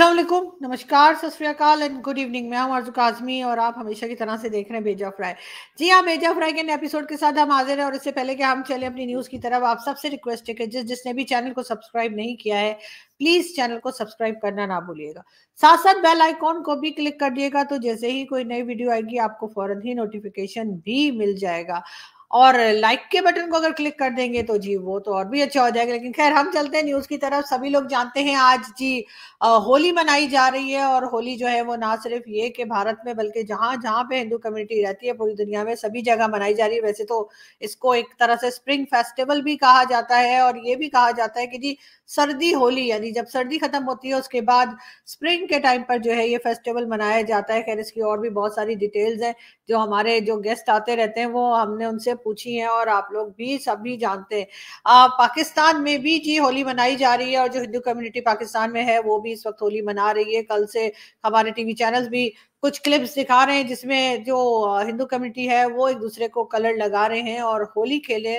असलम नमस्कार सत and good evening मैं हूँ अर्जु काजमी और आप हमेशा की तरह से देख रहे हैं बेजा फ्राई जी हाँ बेजा फ्राई के एपिसोड के साथ हम हाजिर हैं और इससे पहले कि हम चले अपनी न्यूज़ की तरफ आप सबसे रिक्वेस्ट है कि जिस जिसने भी चैनल को सब्सक्राइब नहीं किया है प्लीज चैनल को सब्सक्राइब करना ना भूलिएगा साथ साथ बेल आइकॉन को भी क्लिक कर दिएगा तो जैसे ही कोई नई वीडियो आएगी आपको फौरन ही नोटिफिकेशन भी मिल जाएगा और लाइक के बटन को अगर क्लिक कर देंगे तो जी वो तो और भी अच्छा हो जाएगा लेकिन खैर हम चलते हैं न्यूज की तरफ सभी लोग जानते हैं आज जी होली मनाई जा रही है और होली जो है वो ना सिर्फ ये कि भारत में बल्कि जहां जहां पे हिंदू कम्युनिटी रहती है पूरी दुनिया में सभी जगह मनाई जा रही है वैसे तो इसको एक तरह से स्प्रिंग फेस्टिवल भी कहा जाता है और ये भी कहा जाता है कि जी सर्दी होली यानी जब सर्दी खत्म होती है उसके बाद स्प्रिंग के टाइम पर जो है ये फेस्टिवल मनाया जाता है खैर इसकी और भी बहुत सारी डिटेल्स हैं जो हमारे जो गेस्ट आते रहते हैं वो हमने उनसे पूछी हैं और आप लोग भी सभी जानते हैं आ, पाकिस्तान में भी जी होली मनाई जा रही है और जो हिंदू कम्युनिटी पाकिस्तान में है वो भी इस वक्त होली मना रही है कल से हमारे टीवी चैनल्स भी कुछ क्लिप्स दिखा रहे हैं जिसमें जो हिंदू कम्युनिटी है वो एक दूसरे को कलर लगा रहे हैं और होली खेले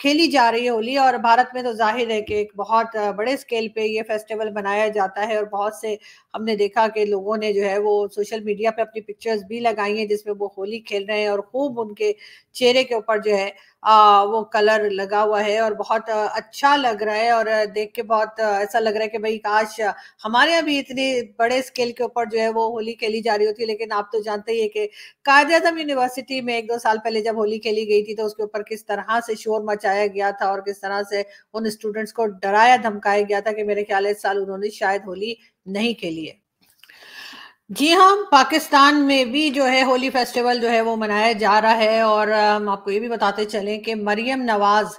खेली जा रही है होली और भारत में तो जाहिर है कि एक बहुत बड़े स्केल पे ये फेस्टिवल मनाया जाता है और बहुत से हमने देखा कि लोगों ने जो है वो सोशल मीडिया पे अपनी पिक्चर्स भी लगाई हैं जिसमें वो होली खेल रहे हैं और खूब उनके चेहरे के ऊपर जो है आ, वो कलर लगा हुआ है और बहुत अच्छा लग रहा है और देख के बहुत ऐसा लग रहा है कि भाई काश हमारे यहाँ भी इतने बड़े स्केल के ऊपर जो है वो होली खेली जा रही होती है लेकिन आप तो जानते ही है कि कायद आजम यूनिवर्सिटी में एक दो साल पहले जब होली खेली गई थी तो उसके ऊपर किस तरह से शोर मचाया गया था और किस तरह से उन स्टूडेंट्स को डराया धमकाया गया था कि मेरे ख्याल इस साल उन्होंने शायद होली नहीं खेली है जी हाँ पाकिस्तान में भी जो है होली फेस्टिवल जो है वो मनाया जा रहा है और हम आपको ये भी बताते चलें कि मरियम नवाज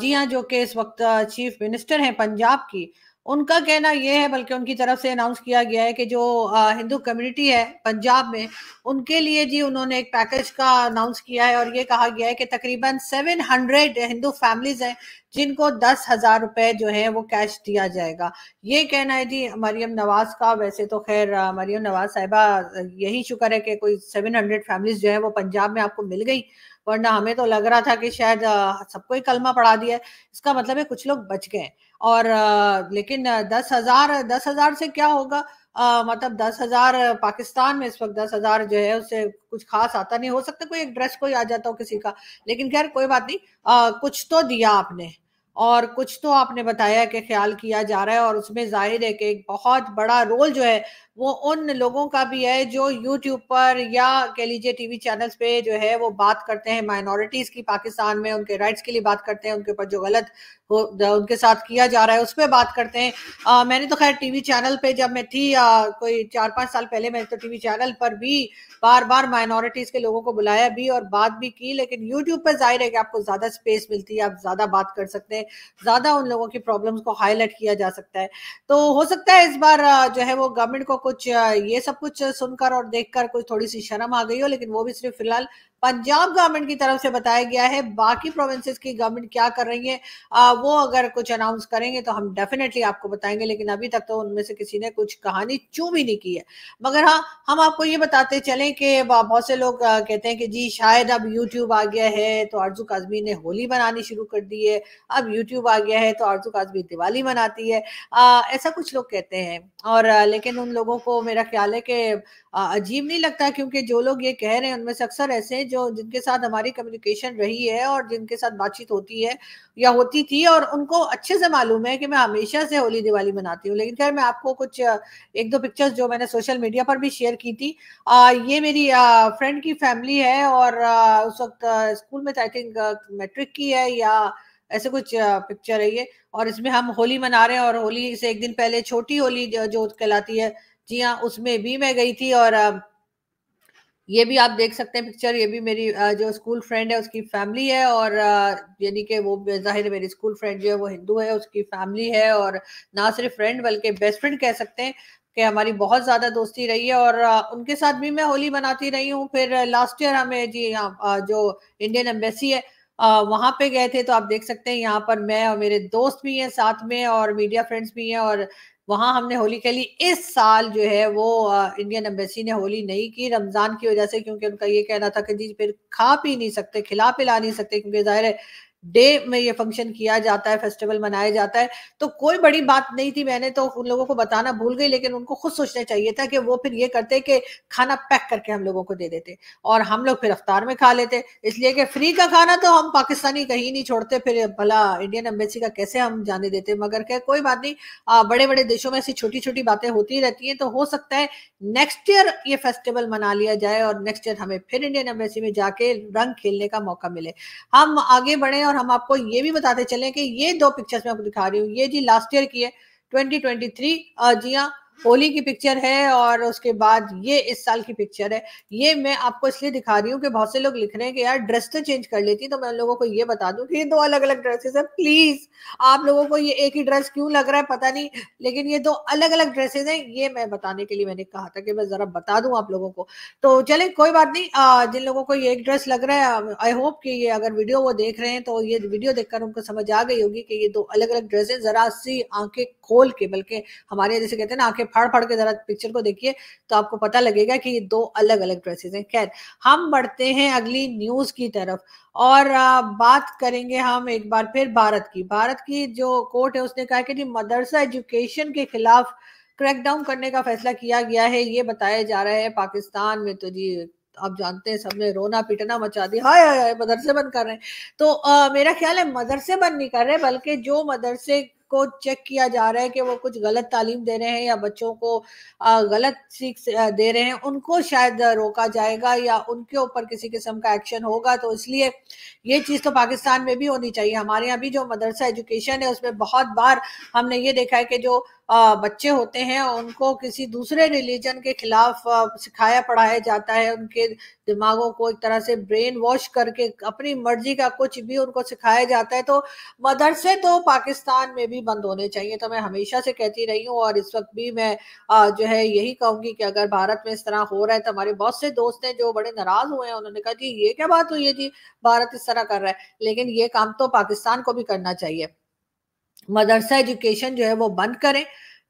जी हाँ जो कि इस वक्त चीफ मिनिस्टर हैं पंजाब की उनका कहना यह है बल्कि उनकी तरफ से अनाउंस किया गया है कि जो हिंदू कम्युनिटी है पंजाब में उनके लिए जी उन्होंने एक पैकेज का अनाउंस किया है और ये कहा गया है कि तकरीबन 700 हिंदू फैमिलीज हैं जिनको दस हजार रुपए जो है वो कैश दिया जाएगा ये कहना है जी मरियम नवाज का वैसे तो खैर मरियम नवाज साहिबा यही शुक्र है कि कोई सेवन हंड्रेड फैमिलीज जो है वो पंजाब में आपको मिल गई वरना हमें तो लग रहा था कि शायद सबको ही कलमा पढ़ा दिया है इसका मतलब है कुछ लोग बच गए और लेकिन दस हजार दस हजार से क्या होगा आ, मतलब दस हजार पाकिस्तान में इस वक्त दस हजार जो है उससे कुछ खास आता नहीं हो सकता कोई एक ड्रेस कोई आ जाता हो किसी का लेकिन खैर कोई बात नहीं आ, कुछ तो दिया आपने और कुछ तो आपने बताया कि ख्याल किया जा रहा है और उसमें जाहिर है कि एक बहुत बड़ा रोल जो है वो उन लोगों का भी है जो यूट्यूब पर या कह लीजिए टीवी चैनल्स पे जो है वो बात करते हैं माइनॉरिटीज़ की पाकिस्तान में उनके राइट्स के लिए बात करते हैं उनके ऊपर जो गलत हो उनके साथ किया जा रहा है उस पर बात करते हैं आ, मैंने तो खैर टीवी चैनल पे जब मैं थी आ, कोई चार पांच साल पहले मैंने तो टीवी चैनल पर भी बार बार माइनॉरिटीज़ के लोगों को बुलाया भी और बात भी की लेकिन यूट्यूब पर जाहिर है कि आपको ज़्यादा स्पेस मिलती है आप ज़्यादा बात कर सकते हैं ज़्यादा उन लोगों की प्रॉब्लम्स को हाईलाइट किया जा सकता है तो हो सकता है इस बार जो है वो गवर्नमेंट को कुछ ये सब कुछ सुनकर और देखकर कुछ थोड़ी सी शर्म आ गई हो लेकिन वो भी सिर्फ फिलहाल पंजाब गवर्नमेंट की तरफ से बताया गया है बाकी प्रोविंसेस की गवर्नमेंट क्या कर रही है आ, वो अगर कुछ अनाउंस करेंगे तो हम डेफिनेटली आपको बताएंगे लेकिन अभी तक तो उनमें से किसी ने कुछ कहानी चू भी नहीं की है मगर हाँ हम आपको ये बताते चलें कि बहुत से लोग कहते हैं कि जी शायद अब यूट्यूब आ गया है तो आरजू काजमी ने होली मनानी शुरू कर दी है अब यूट्यूब आ गया है तो आरजू काजमी दिवाली मनाती है ऐसा कुछ लोग कहते हैं और लेकिन उन लोगों को मेरा ख्याल है कि अजीब नहीं लगता क्योंकि जो लोग ये कह रहे हैं उनमें से अक्सर ऐसे जो जिनके साथ हमारी कम्युनिकेशन रही है और जिनके साथ बातचीत होती है या होती थी और उनको अच्छे से मालूम है कि मैं हमेशा से होली दिवाली मनाती हूँ लेकिन खैर मैं आपको कुछ एक दो पिक्चर्स जो मैंने सोशल मीडिया पर भी शेयर की थी आ, ये मेरी आ, फ्रेंड की फैमिली है और आ, उस वक्त स्कूल में आई थिंक मैट्रिक की है या ऐसे कुछ पिक्चर है ये और इसमें हम होली मना रहे हैं और होली से एक दिन पहले छोटी होली जो, जो कहलाती है जी हाँ उसमें भी मैं गई थी और ये भी आप देख सकते हैं पिक्चर ये भी मेरी जो स्कूल फ्रेंड है उसकी फैमिली है और यानी कि वो जाहिर मेरी स्कूल फ्रेंड जो है वो हिंदू है उसकी फैमिली है और ना सिर्फ फ्रेंड बल्कि बेस्ट फ्रेंड कह सकते हैं कि हमारी बहुत ज़्यादा दोस्ती रही है और उनके साथ भी मैं होली मनाती रही हूँ फिर लास्ट ईयर हमें जी यहाँ जो इंडियन एम्बेसी है वहां पे गए थे तो आप देख सकते हैं यहाँ पर मैं और मेरे दोस्त भी हैं साथ में और मीडिया फ्रेंड्स भी हैं और वहाँ हमने होली खेली इस साल जो है वो इंडियन एम्बेसी ने होली नहीं की रमज़ान की वजह से क्योंकि उनका ये कहना था कि जी फिर खा पी नहीं सकते खिला पिला नहीं सकते क्योंकि ज़ाहिर है डे में ये फंक्शन किया जाता है फेस्टिवल मनाया जाता है तो कोई बड़ी बात नहीं थी मैंने तो उन लोगों को बताना भूल गई लेकिन उनको खुद सोचना चाहिए था कि वो फिर ये करते कि खाना पैक करके हम लोगों को दे देते और हम लोग फिर अफ्तार में खा लेते इसलिए कि फ्री का खाना तो हम पाकिस्तानी कहीं नहीं छोड़ते फिर भला इंडियन एम्बेसी का कैसे हम जाने देते मगर क्या कोई बात नहीं बड़े बड़े देशों में ऐसी छोटी छोटी बातें होती रहती हैं तो हो सकता है नेक्स्ट ईयर ये फेस्टिवल मना लिया जाए और नेक्स्ट ईयर हमें फिर इंडियन एम्बेसी में जाके रंग खेलने का मौका मिले हम आगे बढ़े और और हम आपको ये भी बताते चलें कि ये दो पिक्चर्स मैं आपको दिखा रही हूँ ये जी लास्ट ईयर की है 2023 जी हाँ होली की पिक्चर है और उसके बाद ये इस साल की पिक्चर है ये मैं आपको इसलिए दिखा रही हूँ कि बहुत से लोग लिख रहे हैं कि यार ड्रेस तो चेंज कर लेती तो मैं उन लोगों को ये बता दूं कि ये दो अलग अलग ड्रेसेस है प्लीज आप लोगों को ये एक ही ड्रेस क्यों लग रहा है पता नहीं लेकिन ये दो अलग अलग ड्रेसेस हैं ये मैं बताने के लिए मैंने कहा था कि मैं जरा बता दूं आप लोगों को तो चले कोई बात नहीं जिन लोगों को ये एक ड्रेस लग रहा है आई होप कि ये अगर वीडियो वो देख रहे हैं तो ये वीडियो देखकर उनको समझ आ गई होगी कि ये दो अलग अलग ड्रेसेस जरा सी आंखें खोल के बल्कि हमारे जैसे कहते हैं ना आंखें फाड़ फाड़ के जरा पिक्चर को देखिए तो आपको पता लगेगा कि ये दो अलग अलग ड्रेसेस हैं खैर हम बढ़ते हैं अगली न्यूज की तरफ और बात करेंगे हम एक बार फिर भारत की भारत की जो कोर्ट है उसने कहा कि मदरसा एजुकेशन के खिलाफ क्रैकडाउन करने का फैसला किया गया है ये बताया जा रहा है पाकिस्तान में तो जी आप जानते हैं सबने रोना पीटना मचा दी हाय हाय मदरसे बंद कर रहे हैं तो आ, मेरा ख्याल है मदरसे बंद नहीं कर रहे बल्कि जो मदरसे को चेक किया जा रहा है कि वो कुछ गलत तालीम दे रहे हैं या बच्चों को गलत सीख दे रहे हैं उनको शायद रोका जाएगा या उनके ऊपर किसी किस्म का एक्शन होगा तो इसलिए ये चीज़ तो पाकिस्तान में भी होनी चाहिए हमारे यहाँ भी जो मदरसा एजुकेशन है उसमें बहुत बार हमने ये देखा है कि जो बच्चे होते हैं उनको किसी दूसरे रिलीजन के खिलाफ सिखाया पढ़ाया जाता है उनके दिमागों को एक तरह से ब्रेन वॉश करके अपनी मर्जी का कुछ भी उनको सिखाया जाता है तो मदरसे तो पाकिस्तान में भी भी बंद होने चाहिए तो मैं हमेशा से कहती रही हूँ और इस वक्त भी मैं जो है यही कहूंगी कि अगर भारत में इस तरह हो रहा है तो हमारे बहुत से दोस्त हैं जो बड़े नाराज हुए हैं उन्होंने कहा जी ये क्या बात हुई है जी भारत इस तरह कर रहा है लेकिन ये काम तो पाकिस्तान को भी करना चाहिए मदरसा एजुकेशन जो है वो बंद करें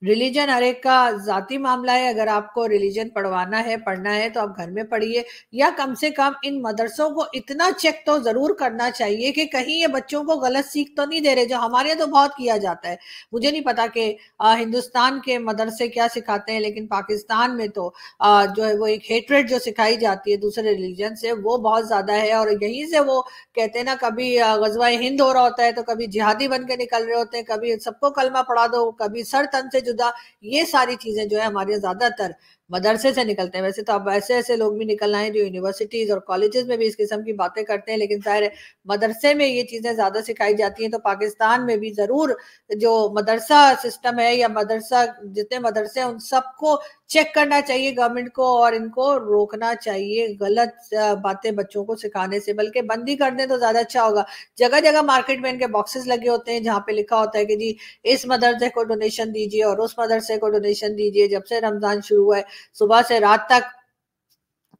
रिलीजन हर एक का जाति मामला है अगर आपको रिलीजन पढ़वाना है पढ़ना है तो आप घर में पढ़िए या कम से कम इन मदरसों को इतना चेक तो जरूर करना चाहिए कि कहीं ये बच्चों को गलत सीख तो नहीं दे रहे जो हमारे यहाँ तो बहुत किया जाता है मुझे नहीं पता कि हिंदुस्तान के मदरसे क्या सिखाते हैं लेकिन पाकिस्तान में तो आ, जो है वो एक हेटरेट जो सिखाई जाती है दूसरे रिलीजन से वो बहुत ज्यादा है और यहीं से वो कहते हैं ना कभी गजवा हिंद हो रहा होता है तो कभी जिहादी बन के निकल रहे होते हैं कभी सबको कलमा पढ़ा दो कभी सर तन से जुदा ये सारी चीज़ें जो है हमारे ज़्यादातर मदरसे से निकलते हैं वैसे तो अब ऐसे ऐसे लोग भी निकल आए जो यूनिवर्सिटीज़ और कॉलेजेस में भी इस किस्म की बातें करते हैं लेकिन ज़ाहिर है मदरसे में ये चीज़ें ज़्यादा सिखाई जाती हैं तो पाकिस्तान में भी ज़रूर जो मदरसा सिस्टम है या मदरसा जितने मदरसे हैं उन सबको चेक करना चाहिए गवर्नमेंट को और इनको रोकना चाहिए गलत बातें बच्चों को सिखाने से बल्कि बंदी कर दें तो ज़्यादा अच्छा होगा जगह जगह मार्केट में इनके बॉक्सेस लगे होते हैं जहाँ पे लिखा होता है कि जी इस मदरसे को डोनेशन दीजिए और उस मदरसे को डोनेशन दीजिए जब से रमज़ान शुरू हुआ है सुबह से रात तक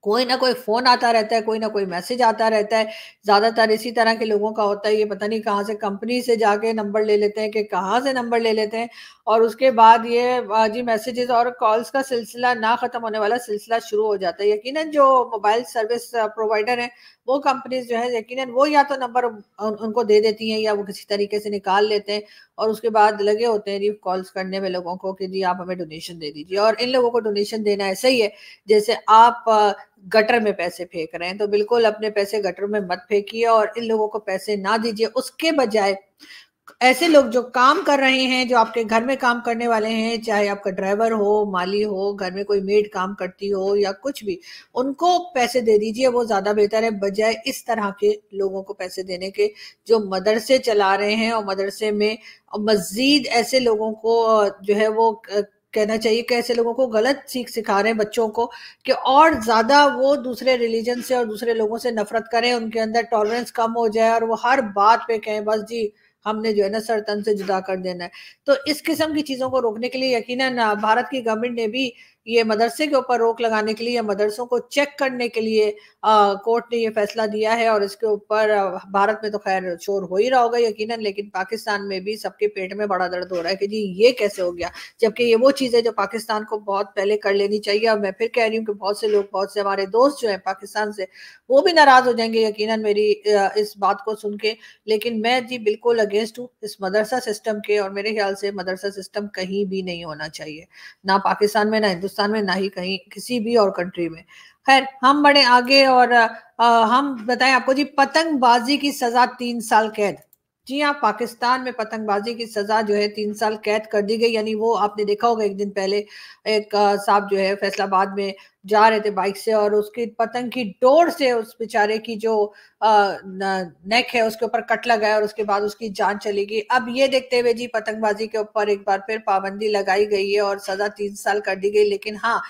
कोई ना कोई फोन आता रहता है कोई ना कोई मैसेज आता रहता है ज्यादातर इसी तरह के लोगों का होता है ये पता नहीं कहाँ से कंपनी से जाके नंबर ले लेते हैं कि कहाँ से नंबर ले लेते हैं और उसके बाद ये जी मैसेजेस और कॉल्स का सिलसिला ना खत्म होने वाला सिलसिला शुरू हो जाता है यकीन जो मोबाइल सर्विस प्रोवाइडर है वो कंपनीज जो है यकीन वो या तो नंबर उनको दे देती हैं या वो किसी तरीके से निकाल लेते हैं और उसके बाद लगे होते हैं रिफ कॉल्स करने में लोगों को कि जी आप हमें डोनेशन दे दीजिए और इन लोगों को डोनेशन देना ऐसा ही है जैसे आप गटर में पैसे फेंक रहे हैं तो बिल्कुल अपने पैसे गटर में मत फेंकिए और इन लोगों को पैसे ना दीजिए उसके बजाय ऐसे लोग जो काम कर रहे हैं जो आपके घर में काम करने वाले हैं चाहे आपका ड्राइवर हो माली हो घर में कोई मेड काम करती हो या कुछ भी उनको पैसे दे दीजिए वो ज्यादा बेहतर है बजाय इस तरह के लोगों को पैसे देने के जो मदरसे चला रहे हैं और मदरसे में मजीद ऐसे लोगों को जो है वो कहना चाहिए कि ऐसे लोगों को गलत सीख सिखा रहे हैं बच्चों को कि और ज़्यादा वो दूसरे रिलीजन से और दूसरे लोगों से नफरत करें उनके अंदर टॉलरेंस कम हो जाए और वो हर बात पे कहें बस जी हमने जो है ना सर तन से जुदा कर देना है तो इस किस्म की चीज़ों को रोकने के लिए यकीन भारत की गवर्नमेंट ने भी ये मदरसे के ऊपर रोक लगाने के लिए या मदरसों को चेक करने के लिए कोर्ट ने यह फैसला दिया है और इसके ऊपर भारत में तो खैर शोर हो ही रहा होगा यकीनन लेकिन पाकिस्तान में भी सबके पेट में बड़ा दर्द हो रहा है कि जी ये कैसे हो गया जबकि ये वो चीज़ है जो पाकिस्तान को बहुत पहले कर लेनी चाहिए और मैं फिर कह रही हूँ कि बहुत से लोग बहुत से हमारे दोस्त जो हैं पाकिस्तान से वो भी नाराज़ हो जाएंगे यकीन मेरी इस बात को सुन के लेकिन मैं जी बिल्कुल अगेंस्ट हूँ इस मदरसा सिस्टम के और मेरे ख्याल से मदरसा सिस्टम कहीं भी नहीं होना चाहिए ना पाकिस्तान में ना हिंदुस्तान पाकिस्तान में ना ही कहीं किसी भी और कंट्री में खैर हम बड़े आगे और आ, हम बताएं आपको जी पतंगबाजी की सजा तीन साल कैद जी हाँ पाकिस्तान में पतंगबाजी की सजा जो है तीन साल कैद कर दी गई यानी वो आपने देखा होगा एक दिन पहले एक साहब जो है फैसलाबाद में जा रहे थे बाइक से और उसकी पतंग की डोर से उस बेचारे की जो नेक है उसके ऊपर कट लगा है और उसके बाद उसकी जान चली गई अब ये देखते हुए जी पतंगबाजी के ऊपर एक बार फिर पाबंदी लगाई गई है और सजा तीन साल कर दी गई लेकिन हाँ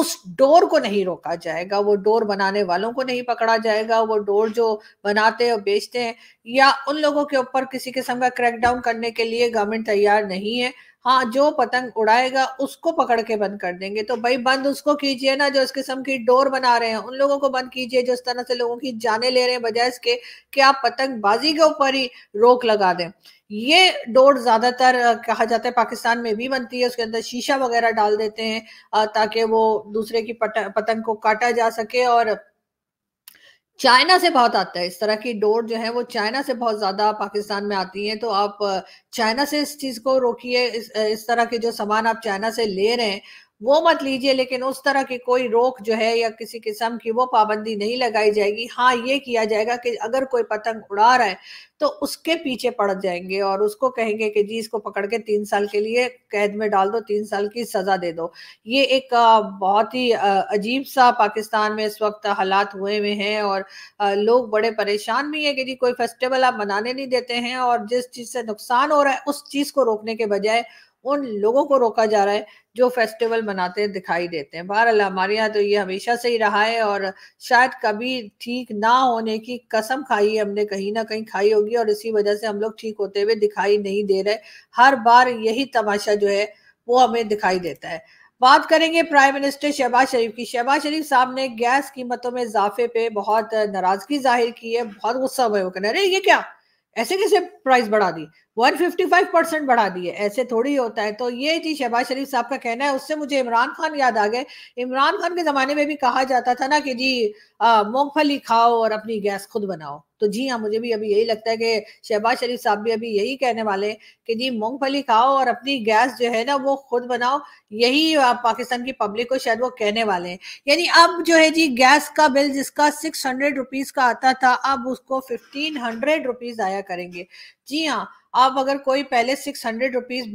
उस डोर को नहीं रोका जाएगा वो डोर बनाने वालों को नहीं पकड़ा जाएगा वो डोर जो बनाते और बेचते हैं या उन लोगों के ऊपर किसी किस्म का क्रैकडाउन करने के लिए गवर्नमेंट तैयार नहीं है हाँ जो पतंग उड़ाएगा उसको पकड़ के बंद कर देंगे तो भाई बंद उसको कीजिए ना जो इस किस्म की डोर बना रहे हैं उन लोगों को बंद कीजिए जो इस तरह से लोगों की जाने ले रहे हैं बजाय इसके कि आप पतंगबाजी के ऊपर ही रोक लगा दें ये डोर ज्यादातर कहा जाता है पाकिस्तान में भी बनती है उसके अंदर शीशा वगैरह डाल देते हैं ताकि वो दूसरे की पतंग को काटा जा सके और चाइना से बहुत आता है इस तरह की डोर जो है वो चाइना से बहुत ज्यादा पाकिस्तान में आती है तो आप चाइना से इस चीज को रोकिए इस, इस तरह के जो सामान आप चाइना से ले रहे हैं वो मत लीजिए लेकिन उस तरह की कोई रोक जो है या किसी किस्म की वो पाबंदी नहीं लगाई जाएगी हाँ ये किया जाएगा कि अगर कोई पतंग उड़ा रहा है तो उसके पीछे पड़ जाएंगे और उसको कहेंगे कि जी इसको पकड़ के तीन साल के लिए कैद में डाल दो तीन साल की सजा दे दो ये एक बहुत ही अजीब सा पाकिस्तान में इस वक्त हालात हुए हुए हैं और लोग बड़े परेशान भी हैं कि जी कोई फेस्टिवल आप मनाने नहीं देते हैं और जिस चीज़ से नुकसान हो रहा है उस चीज़ को रोकने के बजाय उन लोगों को रोका जा रहा है जो फेस्टिवल मनाते दिखाई देते हैं बहरहाल हमारे यहाँ तो ये हमेशा से ही रहा है और शायद कभी ठीक ना होने की कसम खाई हमने कहीं ना कहीं खाई होगी और इसी वजह से हम लोग ठीक होते हुए दिखाई नहीं दे रहे हर बार यही तमाशा जो है वो हमें दिखाई देता है बात करेंगे प्राइम मिनिस्टर शहबाज शरीफ की शहबाज शरीफ साहब ने गैस कीमतों में इजाफे पे बहुत नाराजगी जाहिर की है बहुत गुस्सा है वो कहना अरे ये क्या ऐसे कैसे प्राइस बढ़ा दी 155 परसेंट बढ़ा दिए ऐसे थोड़ी होता है तो ये जी शहबाज शरीफ साहब का कहना है उससे मुझे इमरान खान याद आ गए इमरान खान के जमाने में भी कहा जाता था ना कि जी मूंगफली खाओ और अपनी गैस खुद बनाओ तो जी हाँ मुझे भी अभी यही लगता है कि शहबाज शरीफ साहब भी अभी यही कहने वाले हैं कि जी मूंगफली खाओ और अपनी गैस जो है ना वो खुद बनाओ यही पाकिस्तान की पब्लिक को शायद वो कहने वाले हैं यानी अब जो है जी गैस का बिल जिसका सिक्स हंड्रेड रुपीज का आता था अब उसको फिफ्टीन हंड्रेड रुपीज आया करेंगे जी हाँ अब अगर कोई पहले six hundred rupees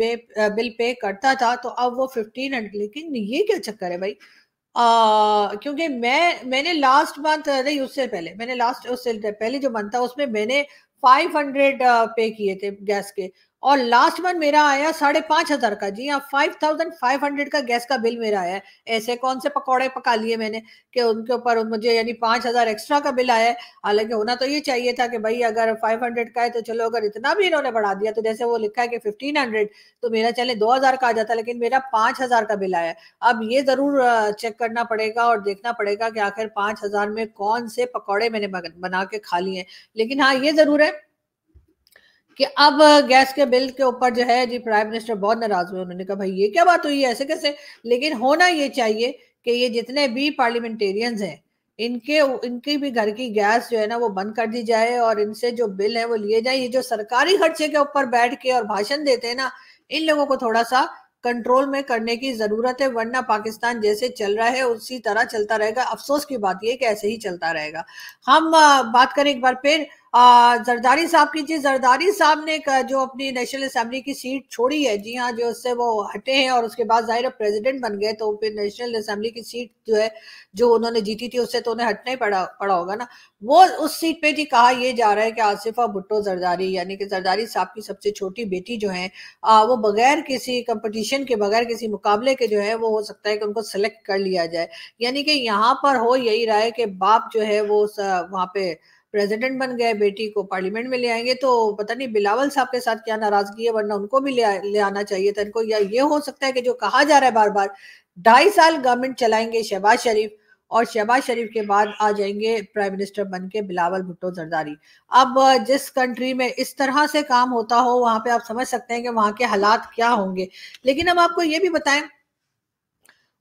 bill pay करता था तो अब वो फिफ्टीन हंड्रेड लेकिन ये क्या चक्कर है भाई क्योंकि मैं मैंने लास्ट मंथ नहीं उससे पहले मैंने लास्ट उससे पहले जो मंथ था उसमें मैंने फाइव हंड्रेड पे किए थे गैस के और लास्ट मंथ मेरा आया साढ़े पांच हजार का जी हाँ फाइव थाउजेंड फाइव हंड्रेड का गैस का बिल मेरा आया है ऐसे कौन से पकौड़े पका लिए मैंने कि उनके ऊपर मुझे यानी पांच हजार एक्स्ट्रा का बिल आया है हालांकि होना तो ये चाहिए था कि भाई अगर फाइव हंड्रेड का है तो चलो अगर इतना भी इन्होंने बढ़ा दिया तो जैसे वो लिखा है कि फिफ्टीन हंड्रेड तो मेरा चले दो हजार का आ जाता लेकिन मेरा पांच हजार का बिल आया अब ये जरूर चेक करना पड़ेगा और देखना पड़ेगा कि आखिर पांच हजार में कौन से पकौड़े मैंने बना के खा लिए लेकिन हाँ ये जरूर है कि अब गैस के बिल के ऊपर जो है जी प्राइम मिनिस्टर बहुत नाराज हुए उन्होंने कहा भाई ये क्या बात हुई है ऐसे कैसे लेकिन होना ये चाहिए कि ये जितने भी पार्लियामेंटेरियंस हैं इनके इनकी भी घर की गैस जो है ना वो बंद कर दी जाए और इनसे जो बिल है वो लिए जाए ये जो सरकारी खर्चे के ऊपर बैठ के और भाषण देते हैं ना इन लोगों को थोड़ा सा कंट्रोल में करने की जरूरत है वरना पाकिस्तान जैसे चल रहा है उसी तरह चलता रहेगा अफसोस की बात यह कि ऐसे ही चलता रहेगा हम बात करें एक बार फिर जरदारी साहब की जी जरदारी साहब ने जो अपनी नेशनल असम्बली की सीट छोड़ी है जी हाँ जो उससे वो हटे हैं और उसके बाद जाहिर प्रेसिडेंट बन गए तो फिर नेशनल असम्बली की सीट जो है जो उन्होंने जीती थी उससे तो उन्हें हटना ही पड़ा पड़ा होगा ना वो उस सीट पे जी कहा यह जा रहा है कि आसिफा भुट्टो जरदारी यानी कि जरदारी साहब की सबसे छोटी बेटी जो है वो बगैर किसी कम्पटिशन के बगैर किसी मुकाबले के जो है वो हो सकता है कि उनको सेलेक्ट कर लिया जाए यानी कि यहाँ पर हो यही रहा है कि बाप जो है वो वहाँ पे प्रेसिडेंट बन गए बेटी को पार्लियामेंट में ले आएंगे तो पता नहीं बिलावल साहब के साथ क्या नाराजगी है वरना उनको भी ले, ले आना चाहिए था इनको या ये हो सकता है कि जो कहा जा रहा है बार बार ढाई साल गवर्नमेंट चलाएंगे शहबाज शरीफ और शहबाज शरीफ के बाद आ जाएंगे प्राइम मिनिस्टर बन के बिलावल भुट्टो जरदारी अब जिस कंट्री में इस तरह से काम होता हो वहां पे आप समझ सकते हैं कि वहां के हालात क्या होंगे लेकिन हम आपको ये भी बताएं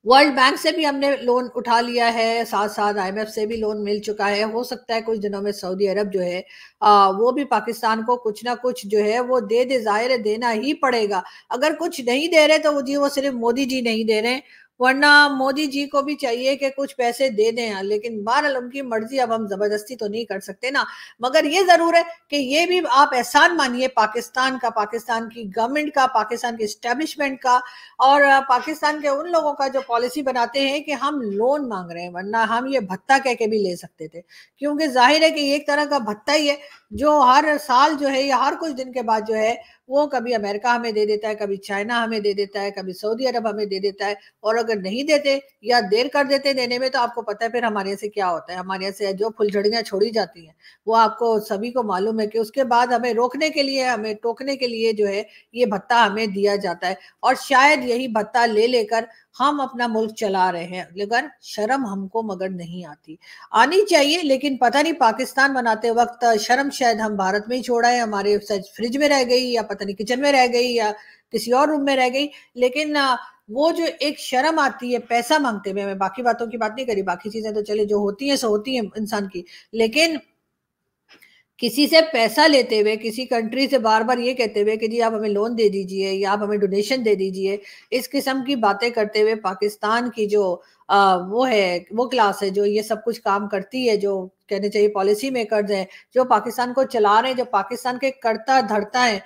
वर्ल्ड बैंक से भी हमने लोन उठा लिया है साथ साथ आईएमएफ से भी लोन मिल चुका है हो सकता है कुछ दिनों में सऊदी अरब जो है आ, वो भी पाकिस्तान को कुछ ना कुछ जो है वो दे दे जाहिर देना ही पड़ेगा अगर कुछ नहीं दे रहे तो वो जी वो सिर्फ मोदी जी नहीं दे रहे वरना मोदी जी को भी चाहिए कि कुछ पैसे दे दें लेकिन बहरहाल उनकी मर्जी अब हम जबरदस्ती तो नहीं कर सकते ना मगर ये जरूर है कि ये भी आप एहसान मानिए पाकिस्तान का पाकिस्तान की गवर्नमेंट का पाकिस्तान के स्टेब्लिशमेंट का और पाकिस्तान के उन लोगों का जो पॉलिसी बनाते हैं कि हम लोन मांग रहे हैं वरना हम ये भत्ता कह के भी ले सकते थे क्योंकि जाहिर है कि एक तरह का भत्ता ही है जो हर साल जो है या हर कुछ दिन के बाद जो है वो कभी अमेरिका हमें दे देता है कभी चाइना हमें दे देता है कभी सऊदी अरब हमें दे देता है और अगर नहीं देते या देर कर देते देने में तो आपको पता है फिर हमारे यहाँ से क्या होता है हमारे यहाँ से जो फुलझड़ियाँ छोड़ी जाती हैं वो आपको सभी को मालूम है कि उसके बाद हमें रोकने के लिए हमें टोकने के लिए जो है ये भत्ता हमें दिया जाता है और शायद यही भत्ता ले लेकर हम अपना मुल्क चला रहे हैं लेकिन शर्म हमको मगर नहीं आती आनी चाहिए लेकिन पता नहीं पाकिस्तान बनाते वक्त शर्म शायद हम भारत में ही छोड़ा है हमारे फ्रिज में रह गई या पता नहीं किचन में रह गई या किसी और रूम में रह गई लेकिन वो जो एक शर्म आती है पैसा मांगते हुए मैं बाकी बातों की बात नहीं करी बाकी चीजें तो चले जो होती हैं सो होती हैं इंसान की लेकिन किसी से पैसा लेते हुए किसी कंट्री से बार बार ये कहते हुए कि जी आप हमें लोन दे दीजिए या आप हमें डोनेशन दे दीजिए इस किस्म की बातें करते हुए पाकिस्तान की जो आ, वो है वो क्लास है जो ये सब कुछ काम करती है जो कहने चाहिए पॉलिसी मेकर्स हैं जो पाकिस्तान को चला रहे हैं जो पाकिस्तान के करता धरता है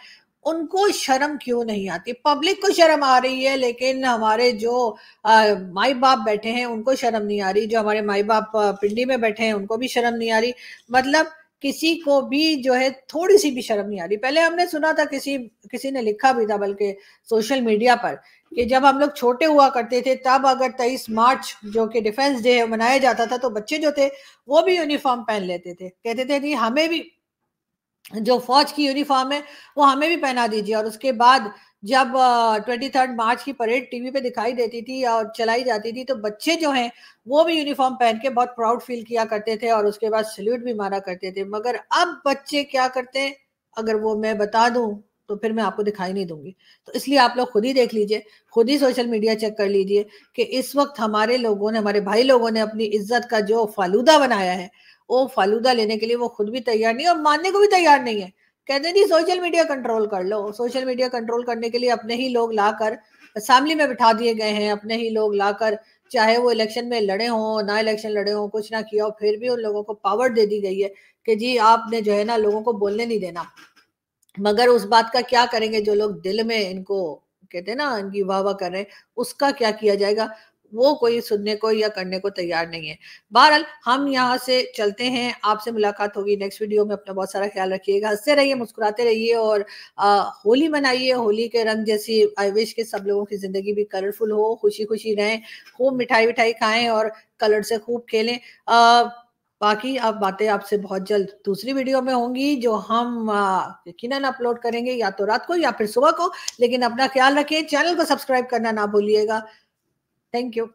उनको शर्म क्यों नहीं आती पब्लिक को शर्म आ रही है लेकिन हमारे जो माई बाप बैठे हैं उनको शर्म नहीं आ रही जो हमारे माई बाप पिंडी में बैठे हैं उनको भी शर्म नहीं आ रही मतलब किसी को भी जो है थोड़ी सी भी शर्म नहीं आ रही पहले हमने सुना था किसी किसी ने लिखा भी था बल्कि सोशल मीडिया पर कि जब हम लोग छोटे हुआ करते थे तब अगर तेईस मार्च जो कि डिफेंस डे है मनाया जाता था तो बच्चे जो थे वो भी यूनिफॉर्म पहन लेते थे कहते थे कि हमें भी जो फौज की यूनिफॉर्म है वो हमें भी पहना दीजिए और उसके बाद जब ट्वेंटी थर्ड मार्च की परेड टीवी पे दिखाई देती थी और चलाई जाती थी तो बच्चे जो हैं वो भी यूनिफॉर्म पहन के बहुत प्राउड फील किया करते थे और उसके बाद सल्यूट भी मारा करते थे मगर अब बच्चे क्या करते हैं अगर वो मैं बता दूं तो फिर मैं आपको दिखाई नहीं दूंगी तो इसलिए आप लोग खुद ही देख लीजिए खुद ही सोशल मीडिया चेक कर लीजिए कि इस वक्त हमारे लोगों ने हमारे भाई लोगों ने अपनी इज्जत का जो फालूदा बनाया है वो फालूदा लेने के लिए वो खुद भी तैयार नहीं है और मानने को भी तैयार नहीं है कहते नहीं जी सोशल मीडिया कंट्रोल कर लो सोशल मीडिया कंट्रोल करने के लिए अपने ही लोग लाकर असेंबली में बिठा दिए गए हैं अपने ही लोग लाकर चाहे वो इलेक्शन में लड़े हों ना इलेक्शन लड़े हों कुछ ना किया हो फिर भी उन लोगों को पावर दे दी गई है कि जी आपने जो है ना लोगों को बोलने नहीं देना मगर उस बात का क्या करेंगे जो लोग दिल में इनको कहते हैं ना इनकी वाह वाह कर रहे हैं उसका क्या किया जाएगा वो कोई सुनने को या करने को तैयार नहीं है बहरहाल हम यहाँ से चलते हैं आपसे मुलाकात होगी नेक्स्ट वीडियो में अपना बहुत सारा ख्याल रखिएगा हंसते रहिए मुस्कुराते रहिए और आ, होली मनाइए होली के रंग जैसी आई विश के सब लोगों की जिंदगी भी कलरफुल हो खुशी खुशी रहें खूब मिठाई विठाई खाएं और कलर से खूब खेलें बाकी अब बातें आपसे बहुत जल्द दूसरी वीडियो में होंगी जो हम यकीन अपलोड करेंगे या तो रात को या फिर सुबह को लेकिन अपना ख्याल रखिए चैनल को सब्सक्राइब करना ना भूलिएगा Thank you.